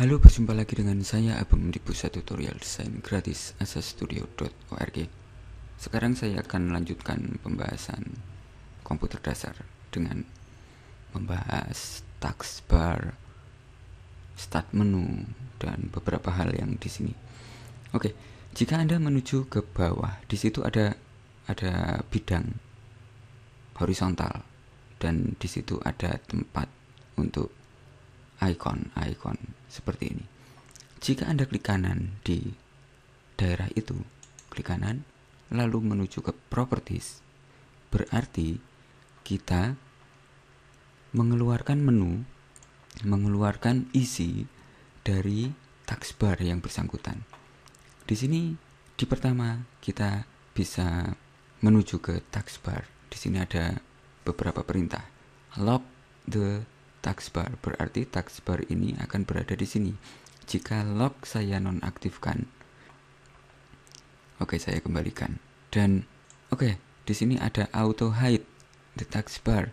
Halo, berjumpa lagi dengan saya Abang di Pusat Tutorial Desain Gratis asastudio.org Sekarang saya akan melanjutkan pembahasan komputer dasar dengan membahas taskbar, start menu, dan beberapa hal yang di sini. Oke, jika Anda menuju ke bawah, di situ ada ada bidang horizontal dan di situ ada tempat untuk icon icon seperti ini jika anda klik kanan di daerah itu klik kanan lalu menuju ke properties berarti kita mengeluarkan menu mengeluarkan isi dari taskbar yang bersangkutan di sini di pertama kita bisa menuju ke taskbar di sini ada beberapa perintah lock the Tax bar berarti tax bar ini akan berada di sini jika log saya nonaktifkan oke saya kembalikan dan oke di sini ada auto hide the tax bar,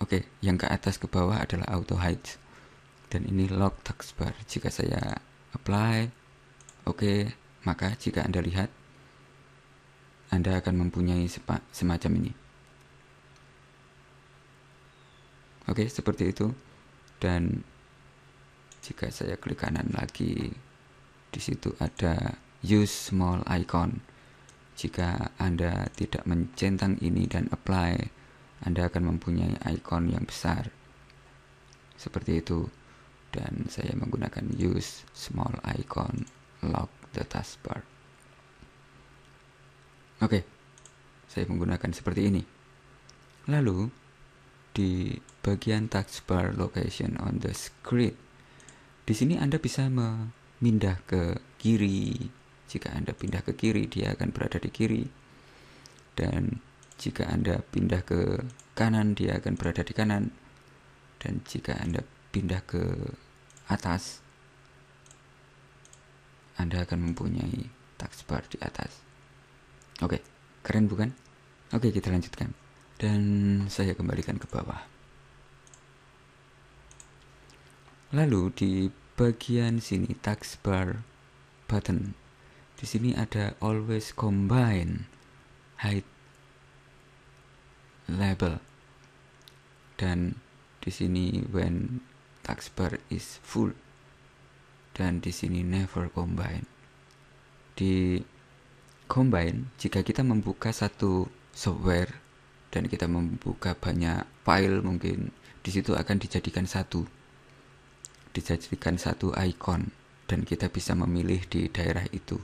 oke yang ke atas ke bawah adalah auto hide dan ini log bar. jika saya apply oke maka jika anda lihat anda akan mempunyai semacam ini Oke, seperti itu. Dan jika saya klik kanan lagi, di situ ada use small icon. Jika Anda tidak mencentang ini dan apply, Anda akan mempunyai icon yang besar. Seperti itu. Dan saya menggunakan use small icon lock the taskbar. Oke. Saya menggunakan seperti ini. Lalu di bagian taskbar location on the screen. Di sini Anda bisa memindah ke kiri. Jika Anda pindah ke kiri, dia akan berada di kiri. Dan jika Anda pindah ke kanan, dia akan berada di kanan. Dan jika Anda pindah ke atas, Anda akan mempunyai taskbar di atas. Oke, keren bukan? Oke, kita lanjutkan dan saya kembalikan ke bawah. Lalu di bagian sini taskbar button. Di sini ada always combine height label. Dan di sini when taskbar is full. Dan di sini never combine. Di combine jika kita membuka satu software dan kita membuka banyak file mungkin di situ akan dijadikan satu dijadikan satu icon dan kita bisa memilih di daerah itu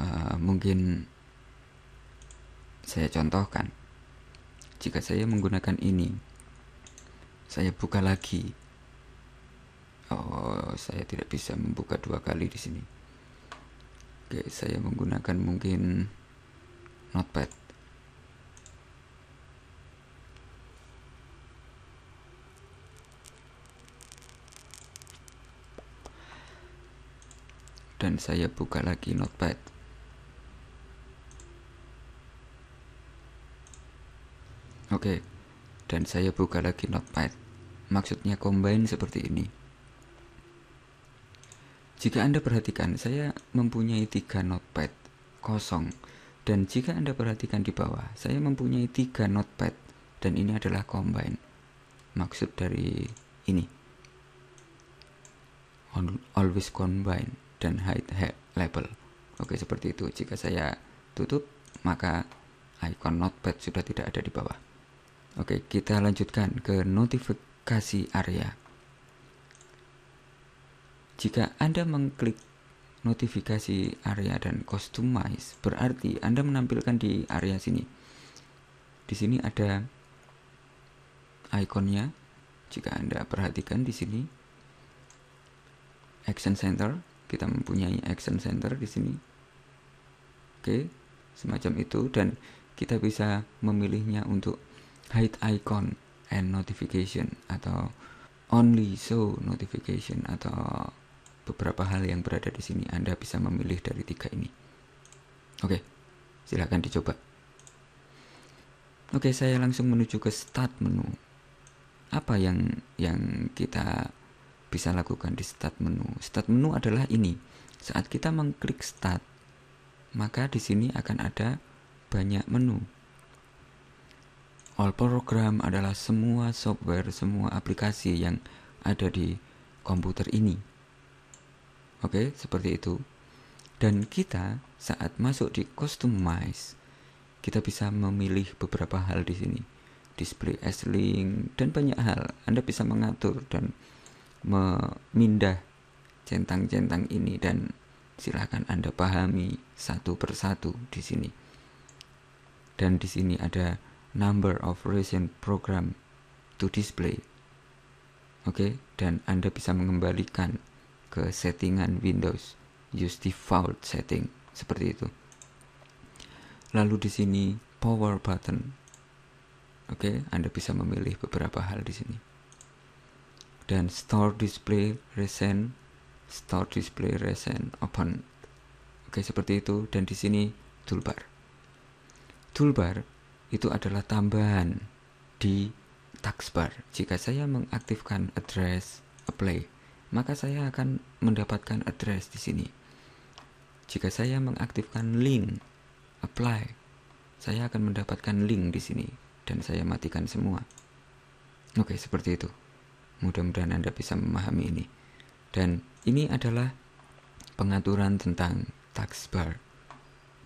uh, mungkin saya contohkan jika saya menggunakan ini saya buka lagi oh saya tidak bisa membuka dua kali di sini oke saya menggunakan mungkin notepad dan saya buka lagi notepad oke dan saya buka lagi notepad maksudnya combine seperti ini jika Anda perhatikan, saya mempunyai tiga notepad kosong. Dan jika Anda perhatikan di bawah, saya mempunyai tiga notepad. Dan ini adalah combine. Maksud dari ini. Always combine dan hide label. Oke, seperti itu. Jika saya tutup, maka icon notepad sudah tidak ada di bawah. Oke, kita lanjutkan ke notifikasi area. Jika Anda mengklik notifikasi area dan customize, berarti Anda menampilkan di area sini. Di sini ada ikonnya. Jika Anda perhatikan di sini action center kita mempunyai action center di sini oke semacam itu dan kita bisa memilihnya untuk hide icon and notification atau only show notification atau beberapa hal yang berada di sini Anda bisa memilih dari tiga ini oke silahkan dicoba oke saya langsung menuju ke start menu apa yang yang kita bisa lakukan di start menu. Start menu adalah ini. Saat kita mengklik start, maka di sini akan ada banyak menu. All program adalah semua software, semua aplikasi yang ada di komputer ini. Oke, seperti itu. Dan kita saat masuk di customize, kita bisa memilih beberapa hal di sini. Display s link dan banyak hal. Anda bisa mengatur dan memindah centang-centang ini dan silahkan Anda pahami satu persatu di sini. Dan di sini ada number of recent program to display. Oke, okay? dan Anda bisa mengembalikan ke settingan Windows use default setting seperti itu. Lalu di sini power button. Oke, okay? Anda bisa memilih beberapa hal di sini dan store display recent store display recent open oke seperti itu dan di sini toolbar toolbar itu adalah tambahan di taskbar jika saya mengaktifkan address apply maka saya akan mendapatkan address di sini jika saya mengaktifkan link apply saya akan mendapatkan link di sini dan saya matikan semua oke seperti itu Mudah-mudahan Anda bisa memahami ini. Dan ini adalah pengaturan tentang taskbar.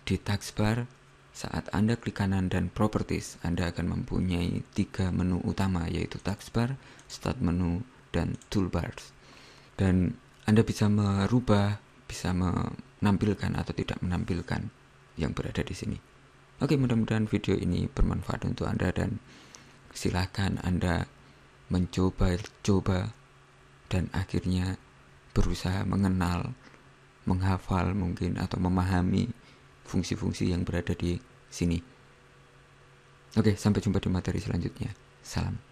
Di taskbar, saat Anda klik kanan dan properties, Anda akan mempunyai tiga menu utama yaitu taskbar, start menu, dan toolbars. Dan Anda bisa merubah, bisa menampilkan atau tidak menampilkan yang berada di sini. Oke, mudah-mudahan video ini bermanfaat untuk Anda dan silahkan Anda mencoba-coba, dan akhirnya berusaha mengenal, menghafal mungkin atau memahami fungsi-fungsi yang berada di sini. Oke, sampai jumpa di materi selanjutnya. Salam.